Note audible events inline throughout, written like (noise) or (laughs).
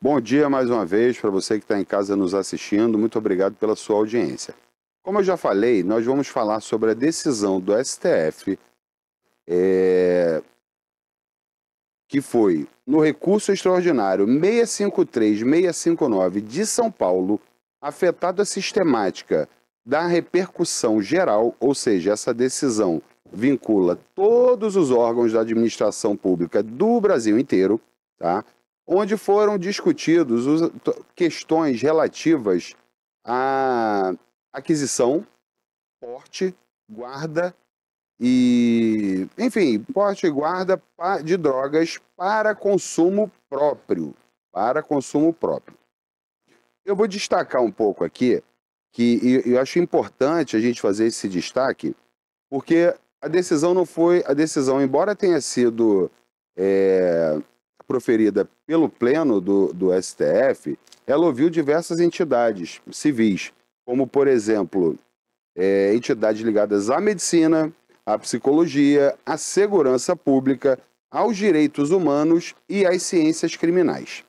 Bom dia mais uma vez para você que está em casa nos assistindo. Muito obrigado pela sua audiência. Como eu já falei, nós vamos falar sobre a decisão do STF é, eh, que foi no recurso extraordinário 653659 de São Paulo, afetado a sistemática da repercussão geral, ou seja, essa decisão vincula todos os órgãos da administração pública do Brasil inteiro, tá? onde foram discutidos questões relativas à aquisição, porte, guarda e, enfim, porte e guarda de drogas para consumo próprio. Para consumo próprio. Eu vou destacar um pouco aqui, que eu acho importante a gente fazer esse destaque, porque a decisão não foi. A decisão, embora tenha sido é, proferida pelo Pleno do, do STF, ela ouviu diversas entidades civis, como, por exemplo, é, entidades ligadas à medicina, à psicologia, à segurança pública, aos direitos humanos e às ciências criminais.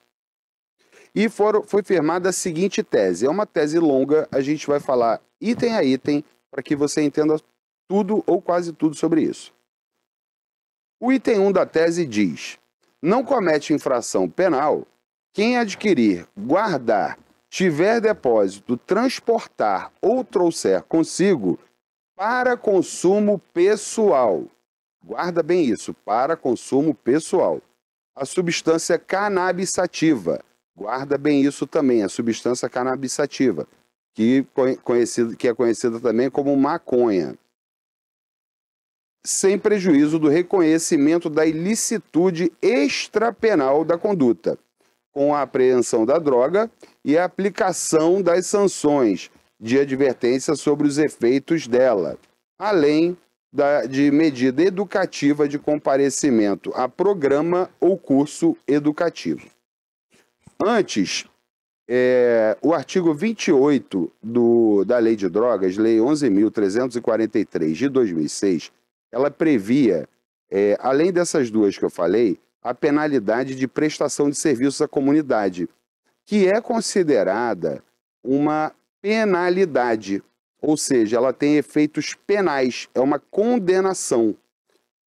E foram, foi firmada a seguinte tese. É uma tese longa, a gente vai falar item a item para que você entenda tudo ou quase tudo sobre isso. O item 1 da tese diz: não comete infração penal quem adquirir, guardar, tiver depósito, transportar ou trouxer consigo para consumo pessoal. Guarda bem isso, para consumo pessoal. A substância canabissativa. Guarda bem isso também, a substância canabissativa, que, que é conhecida também como maconha. Sem prejuízo do reconhecimento da ilicitude extrapenal da conduta, com a apreensão da droga e a aplicação das sanções de advertência sobre os efeitos dela, além da, de medida educativa de comparecimento a programa ou curso educativo. Antes, é, o artigo 28 do, da Lei de Drogas, Lei 11.343 de 2006, ela previa, é, além dessas duas que eu falei, a penalidade de prestação de serviços à comunidade, que é considerada uma penalidade, ou seja, ela tem efeitos penais, é uma condenação.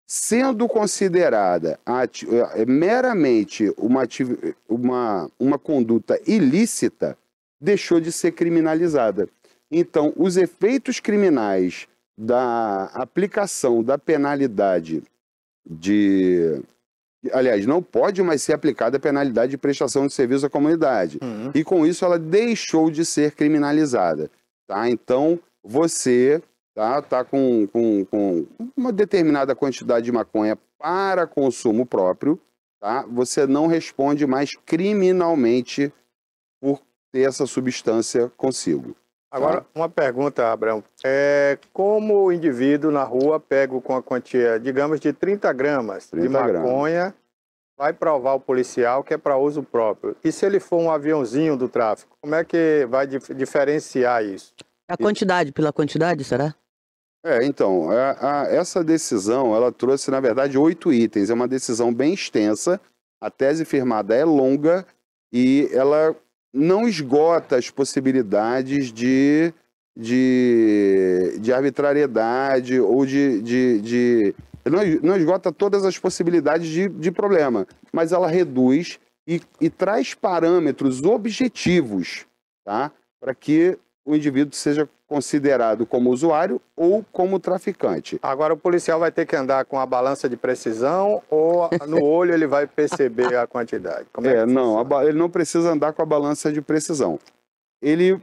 Sendo considerada eh, meramente uma, uma, uma conduta ilícita, deixou de ser criminalizada. Então, os efeitos criminais da aplicação da penalidade de aliás, não pode mais ser aplicada a penalidade de prestação de serviço à comunidade. Uhum. E com isso ela deixou de ser criminalizada. Tá? Então, você tá, tá com, com, com uma determinada quantidade de maconha para consumo próprio, tá? você não responde mais criminalmente por ter essa substância consigo. Agora, uma pergunta, Abraão. É, como o indivíduo na rua pega com a quantia, digamos, de 30 gramas 30 de maconha, gramas. vai provar o policial que é para uso próprio. E se ele for um aviãozinho do tráfico, como é que vai diferenciar isso? A quantidade, pela quantidade, será? É, então, a, é, a, essa decisão, ela trouxe, na verdade, oito itens. É uma decisão bem extensa, a tese firmada é longa e ela não esgota as possibilidades de, de, de arbitrariedade ou de. de, de não, não esgota todas as possibilidades de, de problema, mas ela reduz e, e traz parâmetros objetivos tá? para que o indivíduo seja considerado como usuário ou como traficante. Agora o policial vai ter que andar com a balança de precisão ou no (laughs) olho ele vai perceber a quantidade? Como é, é não, a, ele não precisa andar com a balança de precisão. Ele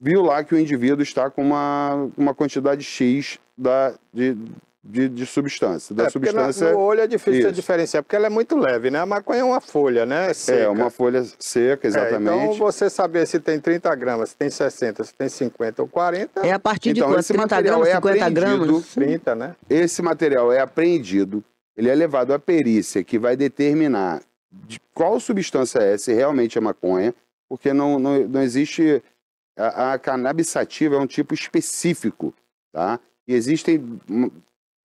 viu lá que o indivíduo está com uma, uma quantidade X da, de, de, de substância. Da é, substância. no olho é difícil isso. de diferenciar, porque ela é muito leve, né? A maconha é uma folha, né? É, seca. É, uma folha seca, exatamente. É, então você saber se tem 30 gramas, se tem 60, se tem 50 ou 40. É a partir de então, quanto? 30 gramas, é 50 gramas? 30, né? Esse material é apreendido, ele é levado à perícia, que vai determinar de qual substância é, se realmente é maconha, porque não, não, não existe. A, a cannabisativa é um tipo específico, tá? E existem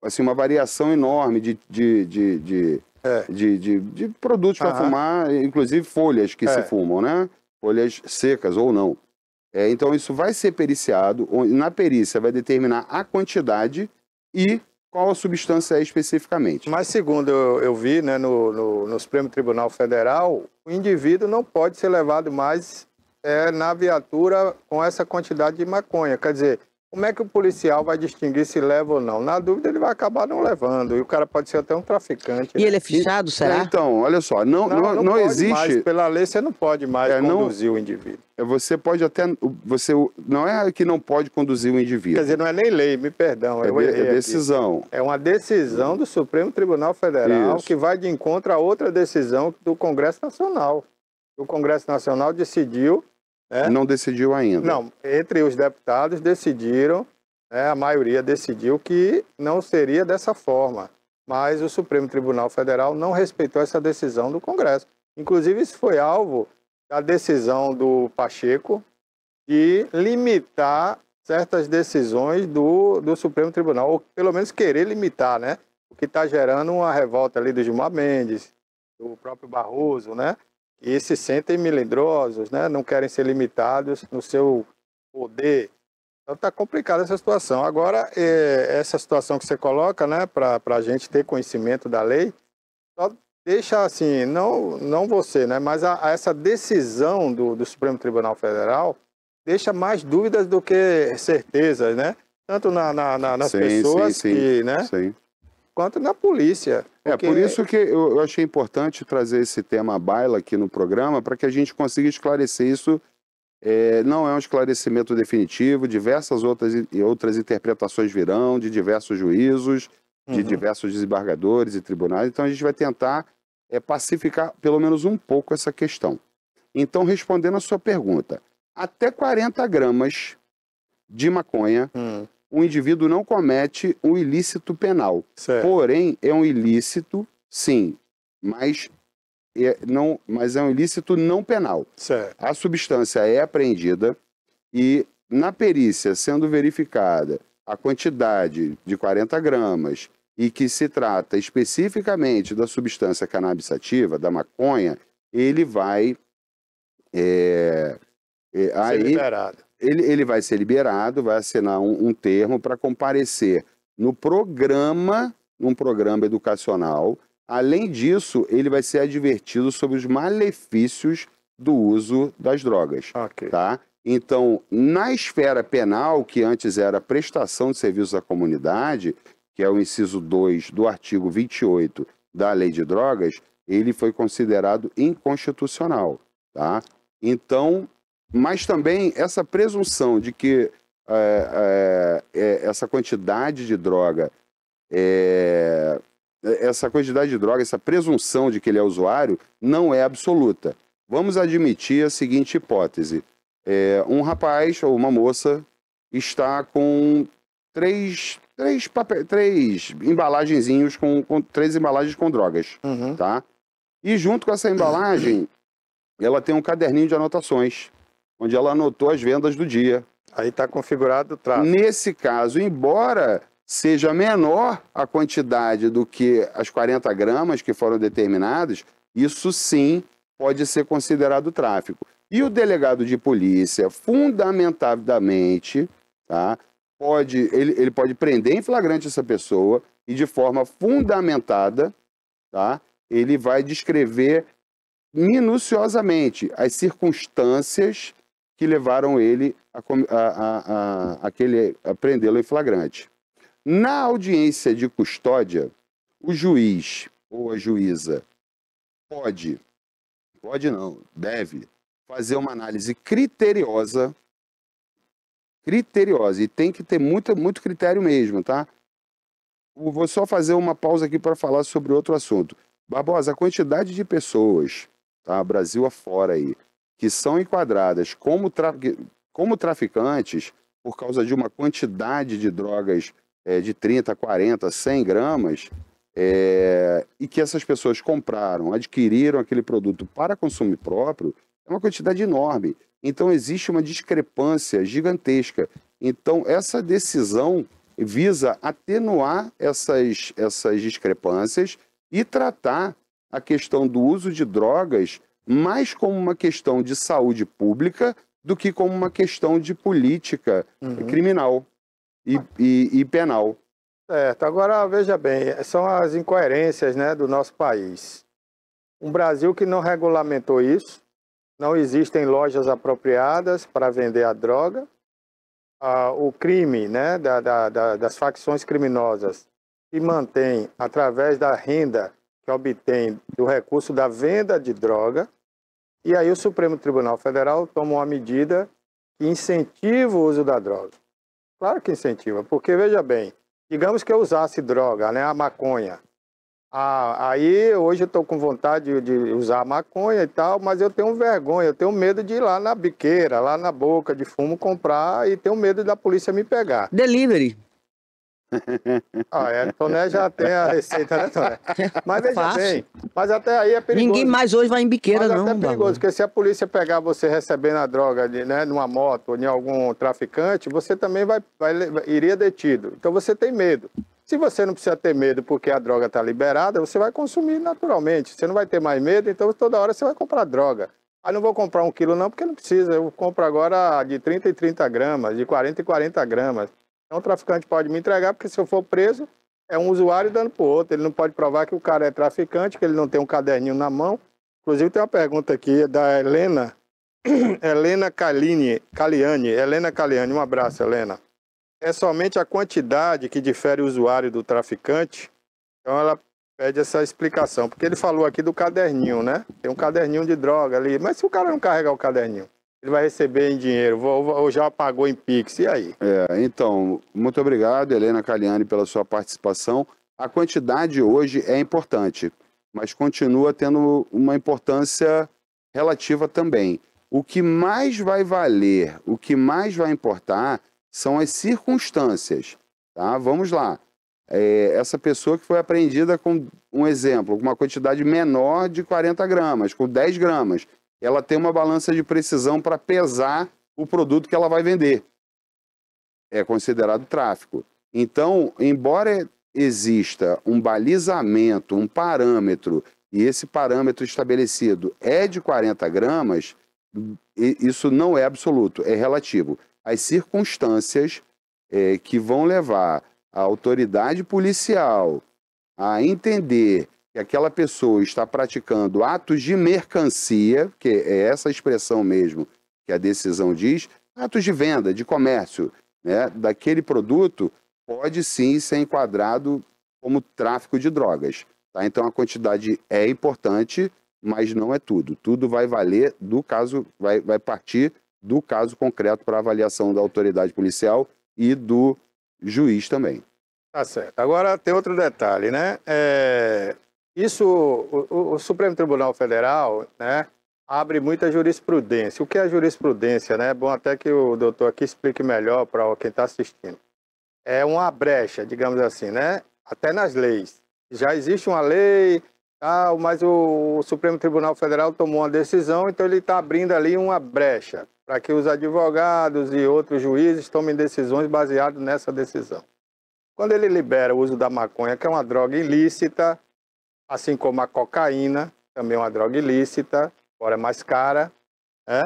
assim, uma variação enorme de, de, de, de, é. de, de, de, produtos para fumar, inclusive folhas que é. se fumam, né? Folhas secas ou não. É, então, isso vai ser periciado, na perícia vai determinar a quantidade e qual a substância é especificamente. Mas, segundo eu, eu vi né, no, no, no, Supremo Tribunal Federal, o indivíduo não pode ser levado mais é, na viatura com essa quantidade de maconha. Quer dizer, como é que o policial vai distinguir se leva ou não? Na dúvida, ele vai acabar não levando. E o cara pode ser até um traficante. E né? ele é fichado, será? Então, olha só, não, não, não, não, existe. Mais. Pela lei, você não pode mais é, conduzir o indivíduo. É, você pode até. Você, não é que não pode conduzir o indivíduo. Quer dizer, não é nem lei, me perdão. É, é decisão. Aqui. É uma decisão do Supremo Tribunal Federal Isso. que vai de encontro a outra decisão do Congresso Nacional. O Congresso Nacional decidiu é? Não decidiu ainda. Não, entre os deputados decidiram, né, a maioria decidiu que não seria dessa forma. Mas o Supremo Tribunal Federal não respeitou essa decisão do Congresso. Inclusive, isso foi alvo da decisão do Pacheco de limitar certas decisões do, do Supremo Tribunal, ou pelo menos querer limitar, né? O que está gerando uma revolta ali do Gilmar Mendes, do próprio Barroso, né? e se sentem melindrosos, né? não querem ser limitados no seu poder. Então está complicada essa situação. Agora, eh, essa situação que você coloca, né, para a gente ter conhecimento da lei, só deixa assim, não, não você, né, mas a, a essa decisão do, do Supremo Tribunal Federal deixa mais dúvidas do que certezas, né? Tanto na, na, na, nas sim, pessoas sim, sim, que, né? Sim quanto da polícia. Porque... É, por isso que eu achei importante trazer esse tema à baila aqui no programa, para que a gente consiga esclarecer isso. É, não é um esclarecimento definitivo, diversas outras, outras interpretações virão, de diversos juízos, de uhum. diversos desembargadores e tribunais, então a gente vai tentar é, pacificar pelo menos um pouco essa questão. Então, respondendo a sua pergunta, até 40 gramas de maconha hum o indivíduo não comete um ilícito penal. Certo. Porém, é um ilícito, sim, mas é, não, mas é um ilícito não penal. Certo. A substância é apreendida e, na perícia, sendo verificada a quantidade de 40 gramas e que se trata especificamente da substância cannabis da maconha, ele vai. É, é, ser liberado. Ele, ele vai ser liberado, vai assinar um, um termo para comparecer no programa, num programa educacional. Além disso, ele vai ser advertido sobre os malefícios do uso das drogas. Okay. Tá? Então, na esfera penal, que antes era prestação de serviços à comunidade, que é o inciso 2 do artigo 28 da Lei de Drogas, ele foi considerado inconstitucional. Tá? Então, mas também essa presunção de que é, é, é, essa quantidade de droga, é, essa quantidade de droga, essa presunção de que ele é usuário, não é absoluta. Vamos admitir a seguinte hipótese: é, um rapaz ou uma moça está com três, três, papel, três embalagenzinhos com, com, três embalagens com drogas, uhum. tá? E junto com essa embalagem, ela tem um caderninho de anotações onde ela anotou as vendas do dia. Aí está configurado o tráfego. Nesse caso, embora seja menor a quantidade do que as 40 gramas que foram determinadas, isso sim pode ser considerado tráfico. E o delegado de polícia, fundamentadamente, tá, pode, ele, ele pode prender em flagrante essa pessoa e de forma fundamentada, tá, ele vai descrever minuciosamente as circunstâncias que levaram ele a, a, a, aquele, a prendê-lo em flagrante. Na audiência de custódia, o juiz ou a juíza pode, pode não, deve fazer uma análise criteriosa, criteriosa, e tem que ter muito muito critério mesmo, tá? vou só fazer uma pausa aqui para falar sobre outro assunto. Barbosa, a quantidade de pessoas, tá? Brasil afora aí, que são enquadradas como, tra... como traficantes por causa de uma quantidade de drogas é, de 30, 40, 100 gramas, é, e que essas pessoas compraram, adquiriram aquele produto para consumo próprio, é uma quantidade enorme. Então, existe uma discrepância gigantesca. Então, essa decisão visa atenuar essas, essas discrepâncias e tratar a questão do uso de drogas mais como uma questão de saúde pública do que como uma questão de política uhum. criminal e, e, e penal. Certo. Agora, veja bem, são as incoerências né, do nosso país. Um Brasil que não regulamentou isso, não existem lojas apropriadas para vender a droga, ah, o crime né, da, da, da, das facções criminosas se mantém através da renda que obtém do recurso da venda de droga, e aí o Supremo Tribunal Federal tomou uma medida que incentiva o uso da droga. Claro que incentiva, porque veja bem, digamos que eu usasse droga, né, a maconha. Ah, aí hoje eu estou com vontade de usar maconha e tal, mas eu tenho vergonha, eu tenho medo de ir lá na biqueira, lá na boca de fumo comprar e tenho medo da polícia me pegar. Delivery. Ah, é, Toné já tem a receita, né, Toné? Mas veja Fácil. bem, mas até aí é perigoso. Ninguém mais hoje vai em biqueira, mas não. Mas é perigoso, porque se a polícia pegar você recebendo a droga de, né, numa moto ou em algum traficante, você também vai, vai, iria detido. Então você tem medo. Se você não precisa ter medo porque a droga está liberada, você vai consumir naturalmente. Você não vai ter mais medo, então toda hora você vai comprar droga. Aí ah, não vou comprar um quilo não, porque não precisa. Eu compro agora de 30 e 30 gramas, de 40 e 40 gramas. Então o traficante pode me entregar, porque se eu for preso, é um usuário dando para o outro. Ele não pode provar que o cara é traficante, que ele não tem um caderninho na mão. Inclusive tem uma pergunta aqui da Helena, (clears throat) Helena Calini, Caliani. Helena Caliani, um abraço, Helena. É somente a quantidade que difere o usuário do traficante? Então ela pede essa explicação, porque ele falou aqui do caderninho, né? Tem um caderninho de droga ali, mas se o cara não carregar o caderninho, ele vai receber em dinheiro, ou já pagou em Pix, e aí? É, então, muito obrigado, Helena Caliani, pela sua participação. A quantidade hoje é importante, mas continua tendo uma importância relativa também. O que mais vai valer, o que mais vai importar são as circunstâncias. Tá? Vamos lá. É, essa pessoa que foi apreendida com um exemplo, com uma quantidade menor de 40 gramas, com 10 gramas, ela tem uma balança de precisão para pesar o produto que ela vai vender. É considerado tráfico. Então, embora exista um balizamento, um parâmetro, e esse parâmetro estabelecido é de 40 gramas, isso não é absoluto, é relativo. As circunstâncias é, que vão levar a autoridade policial a entender que aquela pessoa está praticando atos de mercancia, que é essa expressão mesmo que a decisão diz, atos de venda, de comércio, né, daquele produto, pode sim ser enquadrado como tráfico de drogas. Tá? Então a quantidade é importante, mas não é tudo. Tudo vai valer do caso, vai, vai partir do caso concreto para avaliação da autoridade policial e do juiz também. Tá certo. Agora tem outro detalhe, né? É, isso, o, o, o Supremo Tribunal Federal, né, abre muita jurisprudência. O que é jurisprudência, né? É bom até que o doutor aqui explique melhor para quem está assistindo. É uma brecha, digamos assim, né? Até nas leis. Já existe uma lei, tal, mas o, Supremo Tribunal Federal tomou uma decisão, então ele está abrindo ali uma brecha para que os advogados e outros juízes tomem decisões baseadas nessa decisão. Quando ele libera o uso da maconha, que é uma droga ilícita, assim como a cocaína, também é uma droga ilícita, fora é mais cara. Né?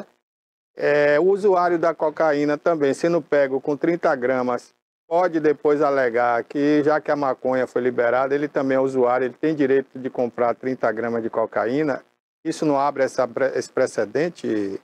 É, o usuário da cocaína também, se não pego com 30 gramas, pode depois alegar que, já que a maconha foi liberada, ele também é usuário, ele tem direito de comprar 30 gramas de cocaína. Isso não abre essa, esse precedente?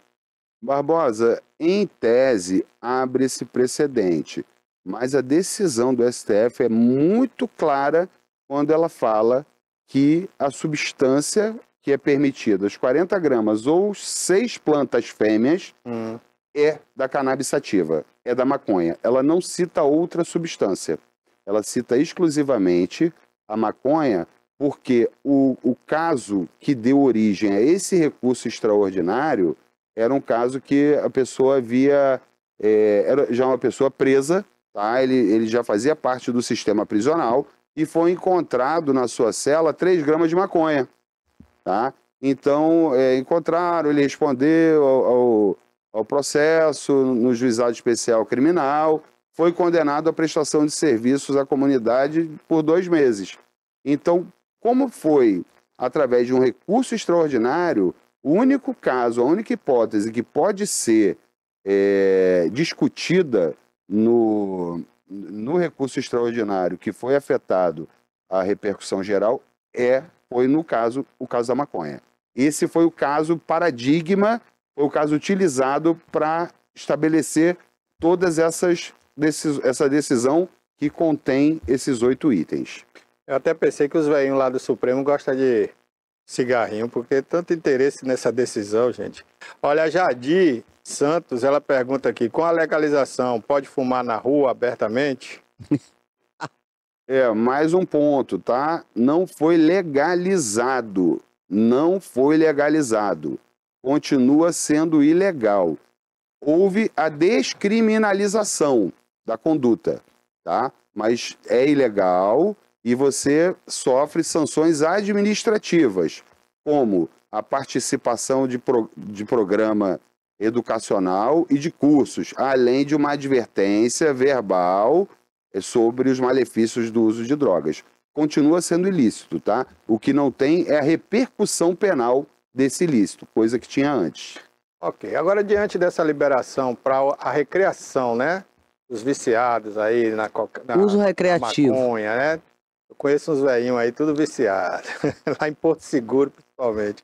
Barbosa, em tese, abre esse precedente, mas a decisão do STF é muito clara quando ela fala que a substância que é permitida, os 40 gramas ou seis plantas fêmeas, hum. é da cannabis sativa, é da maconha. Ela não cita outra substância. Ela cita exclusivamente a maconha, porque o, o caso que deu origem a esse recurso extraordinário era um caso que a pessoa havia. É, era já uma pessoa presa, tá? ele, ele já fazia parte do sistema prisional e foi encontrado na sua cela 3 gramas de maconha. Tá? Então, é, encontraram, ele respondeu ao, ao, ao, processo no juizado especial criminal, foi condenado à prestação de serviços à comunidade por dois meses. Então, como foi, através de um recurso extraordinário, o único caso, a única hipótese que pode ser é, discutida no, no recurso extraordinário que foi afetado a repercussão geral é foi no caso o caso da maconha. Esse foi o caso paradigma, foi o caso utilizado para estabelecer todas essas essa decisão que contém esses oito itens. Eu até pensei que os velhinhos lá do Supremo gostam de cigarrinho, porque tanto interesse nessa decisão, gente. Olha, a Jadi Santos, ela pergunta aqui: com a legalização, pode fumar na rua abertamente? (laughs) é, mais um ponto, tá? Não foi legalizado. Não foi legalizado. Continua sendo ilegal. Houve a descriminalização da conduta, tá? Mas é ilegal e você sofre sanções administrativas, como a participação de, pro... de programa educacional e de cursos, além de uma advertência verbal eh, sobre os malefícios do uso de drogas. Continua sendo ilícito, tá? O que não tem é a repercussão penal desse ilícito, coisa que tinha antes. Ok, agora diante dessa liberação para a recreação, né? Os viciados aí na, coca... na uso recreativo, na maconha, né? Eu conheço uns velhinhos aí, tudo viciado, (laughs) lá em Porto Seguro principalmente.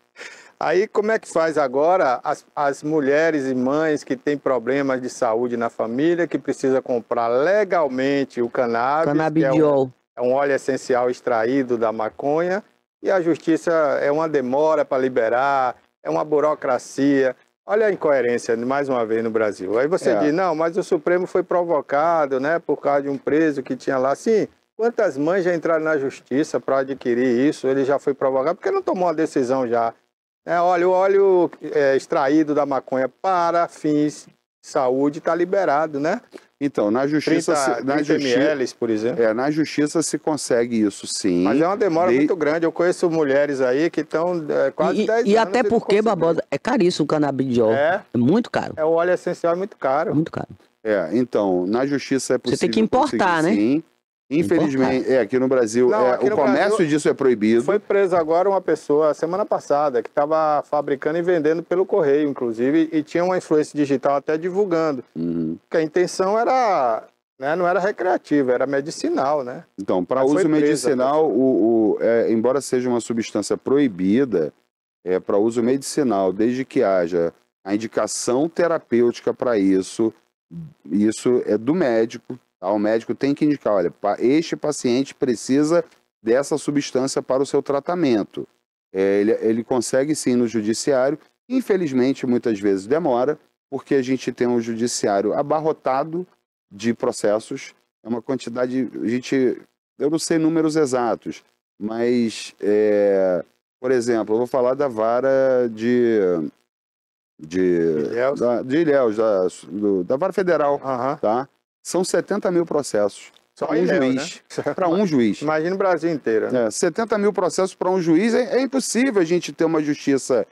Aí como é que faz agora as, as mulheres e mães que têm problemas de saúde na família, que precisa comprar legalmente o cannabis, Cannabidiol. É um, é um óleo essencial extraído da maconha, e a justiça é uma demora para liberar, é uma burocracia. Olha a incoerência, mais uma vez, no Brasil. Aí você é. diz, não, mas o Supremo foi provocado, né, por causa de um preso que tinha lá. Sim, quantas mães já entraram na justiça para adquirir isso? Ele já foi provocado, porque não tomou a decisão já é, olha, o óleo é, extraído da maconha para fins saúde está liberado, né? Então, na justiça. 30, na justiça, ml, por exemplo. É, na justiça se consegue isso, sim. Mas é uma demora de... muito grande. Eu conheço mulheres aí que estão é, quase e, 10 e anos. Até e até porque, Babosa, é caríssimo o canabidiol. É. é muito caro. É, o óleo essencial é muito caro. Muito caro. É, então, na justiça é possível. Você tem que importar, né? Sim. É Infelizmente, é, aqui no Brasil, Não, é, aqui o no comércio Brasil disso é proibido. Foi presa agora uma pessoa, semana passada, que estava fabricando e vendendo pelo correio, inclusive, e tinha uma influência digital até divulgando. Uhum. Que a intenção era né? não era recreativa, era medicinal, né? Então, para uso né? medicinal, o, o é, embora seja uma substância proibida, é para uso medicinal, desde que haja a indicação terapêutica para isso, isso é do médico, Tá? O médico tem que indicar, olha, este paciente precisa dessa substância para o seu tratamento. É, ele, ele consegue sim no judiciário, infelizmente muitas vezes demora, porque a gente tem um judiciário abarrotado de processos, é uma quantidade, a gente, eu não sei números exatos, mas, é, por exemplo, eu vou falar da vara de de Ilhéus, da, de Ilhéus da, do, da Vara Federal, uhum. tá? São 70 mil processos. Só para um juiz. Né? (laughs) Para um juiz. Imagina o Brasil inteiro. Né? É, 70 mil processos para um juiz. É, é, impossível a gente ter uma justiça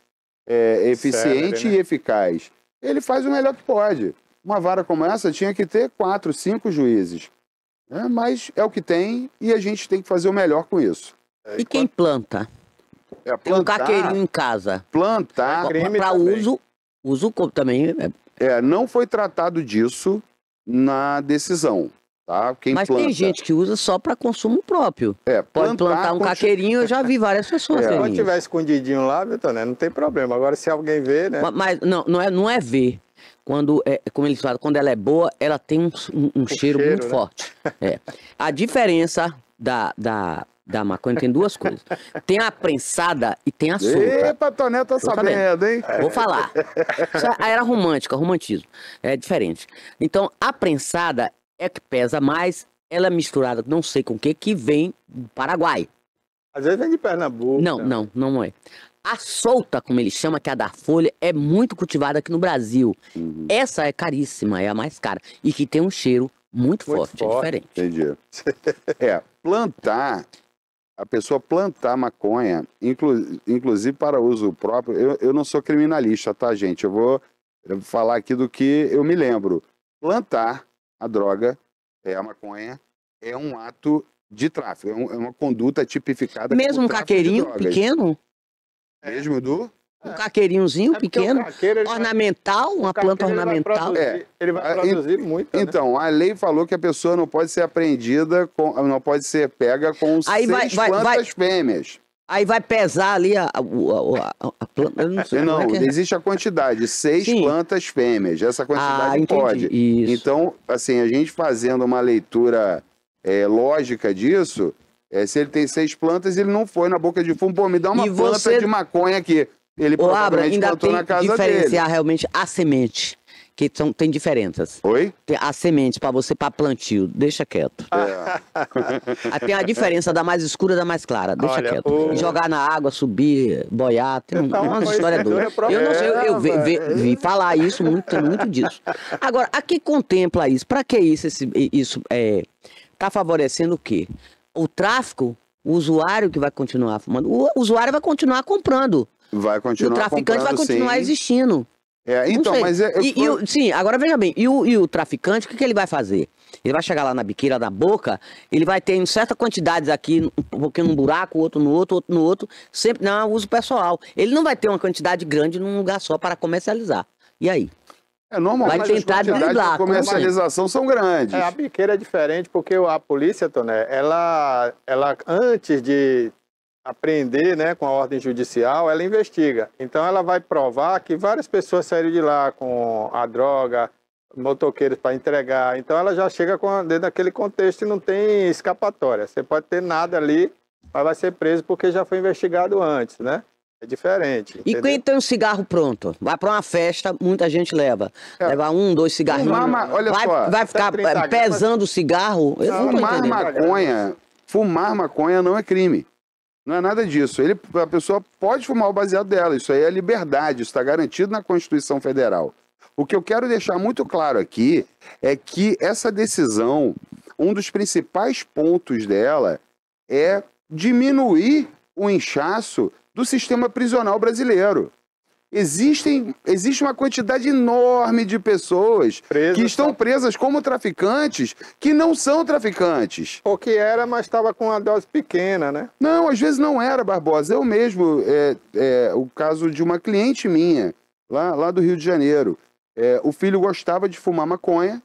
é, eficiente Sério, né? e eficaz. Ele faz o melhor que pode. Uma vara como essa tinha que ter quatro, cinco juízes. Né? Mas é o que tem e a gente tem que fazer o melhor com isso. É, e quem planta? É, plantar, tem um caqueirinho em casa. Plantar. Para uso, uso também. É, é, não foi tratado disso na decisão. Tá? Quem Mas planta... tem gente que usa só para consumo próprio. É, Pode plantar um continu... caqueirinho, eu já vi várias pessoas. É. Quando tiver escondidinho lá, Vitor, né, não tem problema. Agora, se alguém vê, né? Mas, mas não, não, é, não é ver. Quando, é, como eles falam, quando ela é boa, ela tem um, um, um cheiro, cheiro, muito né? forte. É. A diferença da, da da maconha tem duas coisas. Tem a prensada e tem a solta. Epa, Tonel tá sabendo, hein? Vou falar. Isso é, era romântica, é romantismo. É diferente. Então, a prensada é que pesa mais, ela é misturada não sei com o que, que vem do Paraguai. Às vezes é de Pernambuco. Não, né? não, não é. A solta, como ele chama, que é a da folha, é muito cultivada aqui no Brasil. Uhum. Essa é caríssima, é a mais cara. E que tem um cheiro muito, muito forte, é forte, é diferente. Entendi. (laughs) é, plantar a pessoa plantar maconha, inclu, inclusive para uso próprio, eu, eu não sou criminalista, tá, gente? Eu vou falar aqui do que eu me lembro. Plantar a droga, é, a maconha, é um ato de tráfico, é, um, é uma conduta tipificada. Mesmo um caqueirinho pequeno? Mesmo do? Um caqueirinhozinho é pequeno, ornamental, vai, uma planta ornamental. Ele vai produzir, é, ele vai é, produzir muito. Né? Então, né? a lei falou que a pessoa não pode ser apreendida, com, não pode ser pega com Aí seis vai, plantas fêmeas. Aí vai pesar ali a, a, a, a planta. Eu não, sei não é, é existe a quantidade, seis Sim. plantas fêmeas. Essa quantidade ah, pode. Isso. Então, assim, a gente fazendo uma leitura é, lógica disso, se ele tem seis plantas, ele não foi na boca de fumo. Pô, me dá uma e planta você... de maconha aqui. Ele Ô, Abra, ainda tem na casa diferenciar dele. realmente a semente. Que são, tem diferenças. Oi? Tem a semente para você para plantio, deixa quieto. É. (laughs) tem a diferença da mais escura da mais clara, deixa Olha, quieto. O... Jogar na água, subir, boiar, tem tá uma história é doida. eu não sei, eu, eu é vi, vi, vi, falar isso, muito, muito disso. Agora, a que contempla isso. Para que isso? Esse, isso é, tá favorecendo o quê? O tráfico o usuário que vai continuar fumando. O usuário vai continuar comprando. Vai continuar. E o traficante vai continuar existindo. É, então, mas é, eu... e, e o, sim, agora veja bem, e o, e o traficante, o que, que, ele vai fazer? Ele vai chegar lá na biqueira da boca, ele vai ter em certa quantidades aqui, um pouquinho num buraco, outro no outro, outro no outro, sempre não uso pessoal. Ele não vai ter uma quantidade grande num lugar só para comercializar. E aí? É normal, vai tentar driblar. comercialização são grandes. É, a biqueira é diferente porque a polícia, Toné, ela, ela antes de apreender né, com a ordem judicial, ela investiga. Então ela vai provar que várias pessoas saíram de lá com a droga, motoqueiros para entregar. Então ela já chega com, dentro daquele contexto e não tem escapatória. Você pode ter nada ali, mas vai ser preso porque já foi investigado antes, né? É diferente. Entendeu? E quem tem um cigarro pronto? Vai para uma festa, muita gente leva. É. Leva um, dois cigarrinhos. Uma, olha vai, só, vai ficar é, pesando o cigarro? fumar maconha, fumar maconha não é crime. Não é nada disso. Ele, a pessoa pode fumar o baseado dela. Isso aí é liberdade, isso está garantido na Constituição Federal. O que eu quero deixar muito claro aqui é que essa decisão, um dos principais pontos dela é diminuir o inchaço do sistema prisional brasileiro existem, existe uma quantidade enorme de pessoas que estão presas como traficantes que não são traficantes. Ou que era, mas estava com uma dose pequena, né? Não, às vezes não era, Barbosa. Eu mesmo, é, é o caso de uma cliente minha, lá, lá do Rio de Janeiro. É, o filho gostava de fumar maconha,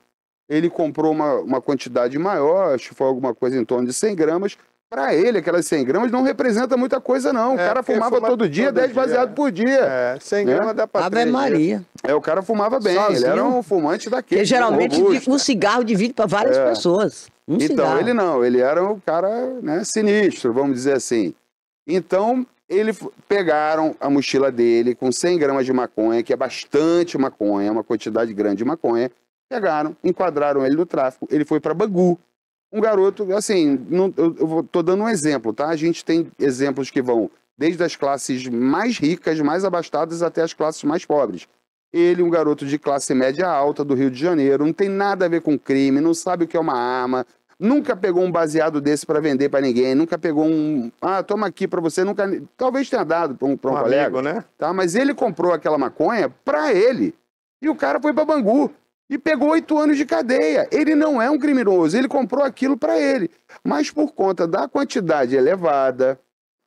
ele comprou uma, uma quantidade maior, acho que foi alguma coisa em torno de 100 gramas, para ele, aquelas 100 gramas não representa muita coisa, não. O é, cara fumava fuma todo dia todo 10 baseados por dia. É, 100 né? gramas dá pra Ave Maria. É, o cara fumava bem, Sozinho. ele era um fumante daquele. Porque geralmente robusto. um cigarro divide para várias é. pessoas. Um então, cigarro. ele não, ele era um cara né, sinistro, vamos dizer assim. Então, ele pegaram a mochila dele com 100 gramas de maconha, que é bastante maconha, é uma quantidade grande de maconha. Pegaram, enquadraram ele no tráfico. Ele foi para Bangu, um garoto, assim, não, eu, eu tô dando um exemplo, tá? A gente tem exemplos que vão desde as classes mais ricas, mais abastadas, até as classes mais pobres. Ele, um garoto de classe média alta do Rio de Janeiro, não tem nada a ver com crime, não sabe o que é uma arma, nunca pegou um baseado desse para vender para ninguém, nunca pegou um, ah, toma aqui para você, nunca, talvez tenha dado para um, pra um, um colega, amigo, né? Tá, mas ele comprou aquela maconha para ele. E o cara foi para Bangu e pegou oito anos de cadeia. Ele não é um criminoso, ele comprou aquilo para ele. Mas por conta da quantidade elevada,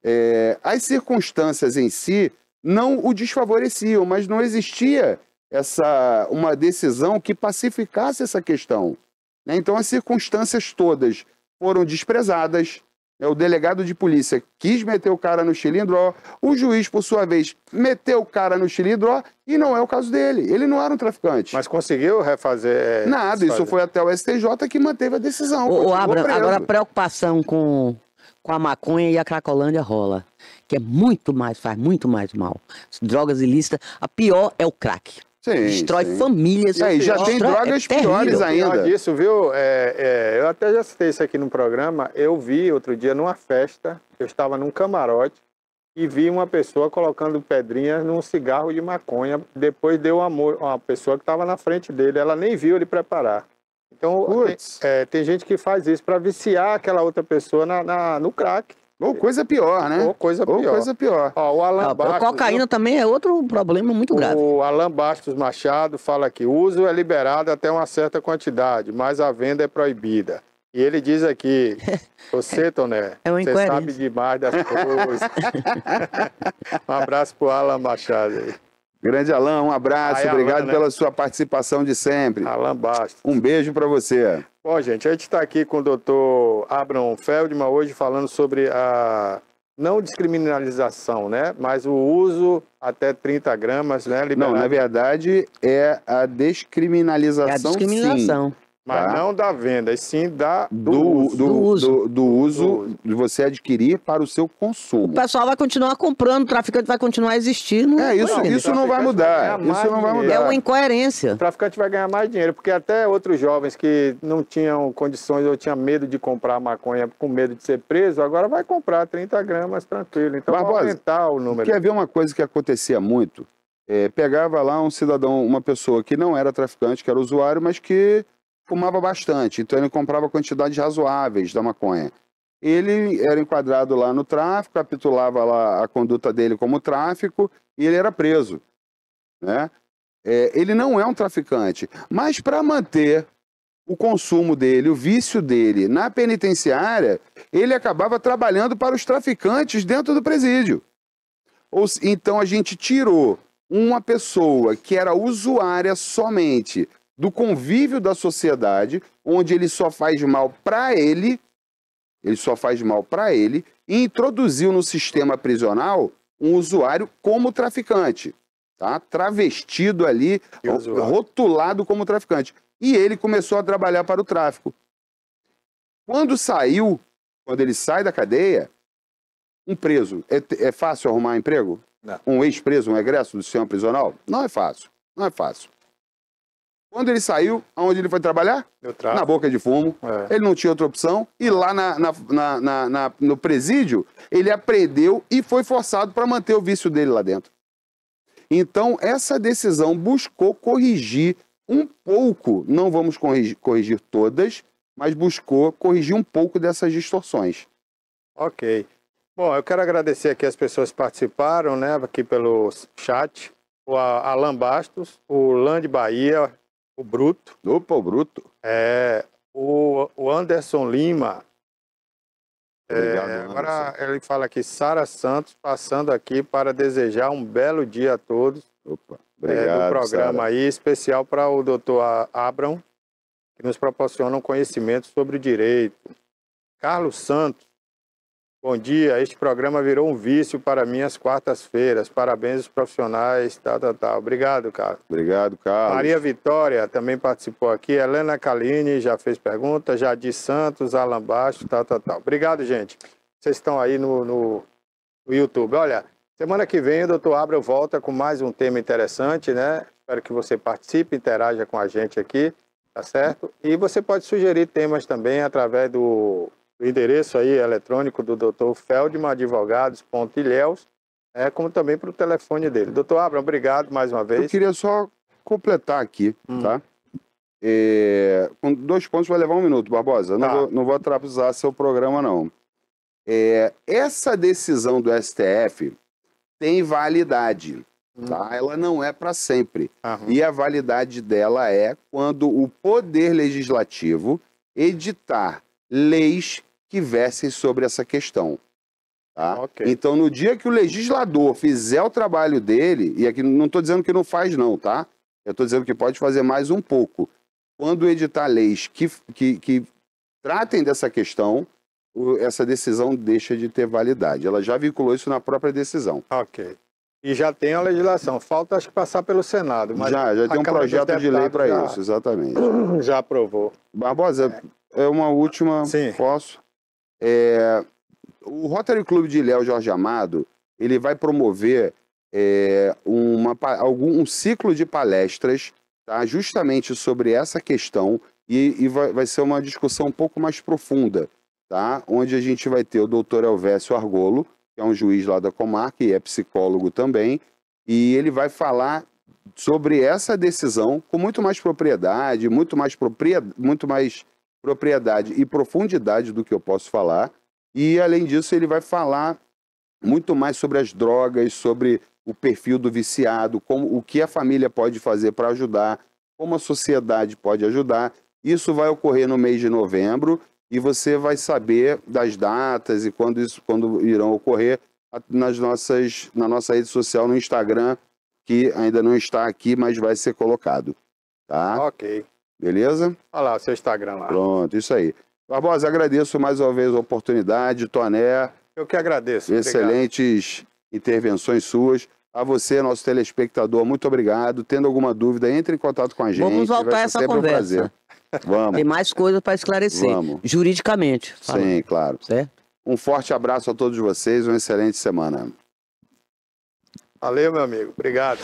é, as circunstâncias em si não o desfavoreciam, mas não existia essa uma decisão que pacificasse essa questão. Né? Então as circunstâncias todas foram desprezadas, né, o delegado de polícia quis meter o cara no cilindro, o juiz, por sua vez, meteu o cara no cilindro, e não é o caso dele. Ele não era um traficante. Mas conseguiu refazer. É, Nada, isso foi até o STJ que manteve a decisão. O, o Abra, agora, preocupação com, com a maconha e a cracolândia rola. Que é muito mais, faz muito mais mal. Drogas ilícitas, a pior é o crack. Sim, destrói sim. famílias. E aí, já tem drogas é piores ainda. Pior disso, viu? É, é, eu até já citei isso aqui no programa. Eu vi outro dia numa festa, eu estava num camarote e vi uma pessoa colocando pedrinhas num cigarro de maconha. Depois deu amor a uma pessoa que estava na frente dele. Ela nem viu ele preparar. Então, tem, é, tem, gente que faz isso para viciar aquela outra pessoa na, na no crack. Ou coisa pior, né? Ou coisa pior. Ou coisa pior. Ó, o Alan ah, Bastos, cocaína eu... também é outro problema muito grave. O Alan Bastos Machado fala que o uso é liberado até uma certa quantidade, mas a venda é proibida. E ele diz aqui, (laughs) você, Toné, é você sabe demais das coisas. (laughs) um abraço o Alan Machado aí. Grande Alan, um abraço, obrigado Alan, né? pela sua participação de sempre. Alan Bastos. Um beijo para você. Bom, gente, a gente está aqui com o doutor Abraham Feldman hoje falando sobre a não descriminalização, né? Mas o uso até 30 gramas, né? Liberado. Não, na verdade é a descriminalização. É a descriminalização. Sim. Mas tá? não da venda, e sim da, do, do, uso. Do, do, do, uso de você adquirir para o seu consumo. O pessoal vai continuar comprando, o traficante vai continuar existindo. É, isso, isso, isso não vai mudar. Vai isso não vai dinheiro. mudar. É uma incoerência. O traficante vai ganhar mais dinheiro, porque até outros jovens que não tinham condições ou tinham medo de comprar maconha com medo de ser preso, agora vai comprar 30 gramas tranquilo. Então Barbosa, vai aumentar o número. Quer ver uma coisa que acontecia muito? É, pegava lá um cidadão, uma pessoa que não era traficante, que era usuário, mas que fumava bastante, então ele comprava quantidades razoáveis da maconha. Ele era enquadrado lá no tráfico, capitulava lá a conduta dele como tráfico e ele era preso. Né? É, ele não é um traficante, mas para manter o consumo dele, o vício dele na penitenciária, ele acabava trabalhando para os traficantes dentro do presídio. Ou, então a gente tirou uma pessoa que era usuária somente do convívio da sociedade, onde ele só faz mal para ele, ele só faz mal para ele, e introduziu no sistema prisional um usuário como traficante, tá? Travestido ali, rotulado como traficante. E ele começou a trabalhar para o tráfico. Quando saiu, quando ele sai da cadeia, um preso, é, é fácil arrumar emprego? Não. Um ex-preso, um egresso do sistema prisional? Não é fácil, não é fácil. Quando ele saiu, aonde ele foi trabalhar? Na boca de fumo. É. Ele não tinha outra opção. E lá na, na, na, na no presídio, ele aprendeu e foi forçado para manter o vício dele lá dentro. Então, essa decisão buscou corrigir um pouco, não vamos corrigir, corrigir todas, mas buscou corrigir um pouco dessas distorções. Ok. Bom, eu quero agradecer aqui as pessoas que participaram, né, aqui pelo chat. O Alan Bastos, o Land Bahia, o Bruto. Opa, o Bruto. É, o, o Anderson Lima. Obrigado, tá é, Anderson. agora ele fala aqui, Sara Santos, passando aqui para desejar um belo dia a todos. Opa, obrigado. É, do programa Sarah. aí, especial para o doutor Abram, que nos proporciona um conhecimento sobre direito. Carlos Santos, Bom dia, este programa virou um vício para minhas quartas-feiras. Parabéns aos profissionais, tá, tá, tá. Obrigado, Carlos. Obrigado, Carlos. Maria Vitória também participou aqui. Helena Kalini já fez pergunta. Jadir Santos, Alan Baixo, tá, tá, tá. Obrigado, gente. Vocês estão aí no, no, no YouTube. Olha, semana que vem o doutor Abra volta com mais um tema interessante, né? Espero que você participe, interaja com a gente aqui, tá certo? E você pode sugerir temas também através do o endereço aí é eletrônico do Dr. Feldman Advogados Ilhéus é, como também para o telefone dele. Doutor Abram, obrigado mais uma vez. Eu queria só completar aqui, hum. tá? É, com dois pontos vai levar um minuto, Barbosa. Tá. Não, vou, não vou atrapalhar seu programa, não. É, essa decisão do STF tem validade. Hum. Tá? Ela não é para sempre. Aham. Tá e a validade dela é quando o Poder Legislativo editar leis que versem sobre essa questão. Tá? Okay. Então, no dia que o legislador fizer o trabalho dele, e aqui não estou dizendo que não faz, não, tá? Eu estou dizendo que pode fazer mais um pouco. Quando editar leis que, que, que tratem dessa questão, essa decisão deixa de ter validade. Ela já vinculou isso na própria decisão. Ok. E já tem a legislação. Falta, acho que, passar pelo Senado. já, já tem um projeto de lei para isso, exatamente. (clears throat) Já aprovou. Barbosa, é, é uma última. Sim. Posso? É, o Rotary Clube de Léo Jorge Amado ele vai promover é, uma, algum, um ciclo de palestras tá, justamente sobre essa questão e, e vai, vai, ser uma discussão um pouco mais profunda, tá? onde a gente vai ter o doutor Elvésio Argolo, que é um juiz lá da comarca e é psicólogo também, e ele vai falar sobre essa decisão com muito mais propriedade, muito mais propriedade, muito mais propriedade e profundidade do que eu posso falar. E, além disso, ele vai falar muito mais sobre as drogas, sobre o perfil do viciado, como o que a família pode fazer para ajudar, como a sociedade pode ajudar. Isso vai ocorrer no mês de novembro e você vai saber das datas e quando isso quando irão ocorrer nas nossas na nossa rede social no Instagram, que ainda não está aqui, mas vai ser colocado, tá? OK. Beleza? Olha lá, o seu Instagram lá. Pronto, isso aí. Barbosa, agradeço mais uma vez a oportunidade, Toné. Eu que agradeço. Excelentes obrigado. intervenções suas. A você, nosso telespectador, muito obrigado. Tendo alguma dúvida, entre em contato com a gente. Vamos voltar essa conversa. Um Vamos. Tem mais coisas para esclarecer. Vamos. Juridicamente. Falando. Sim, claro. Certo? Um forte abraço a todos vocês, uma excelente semana. Valeu, meu amigo. Obrigado.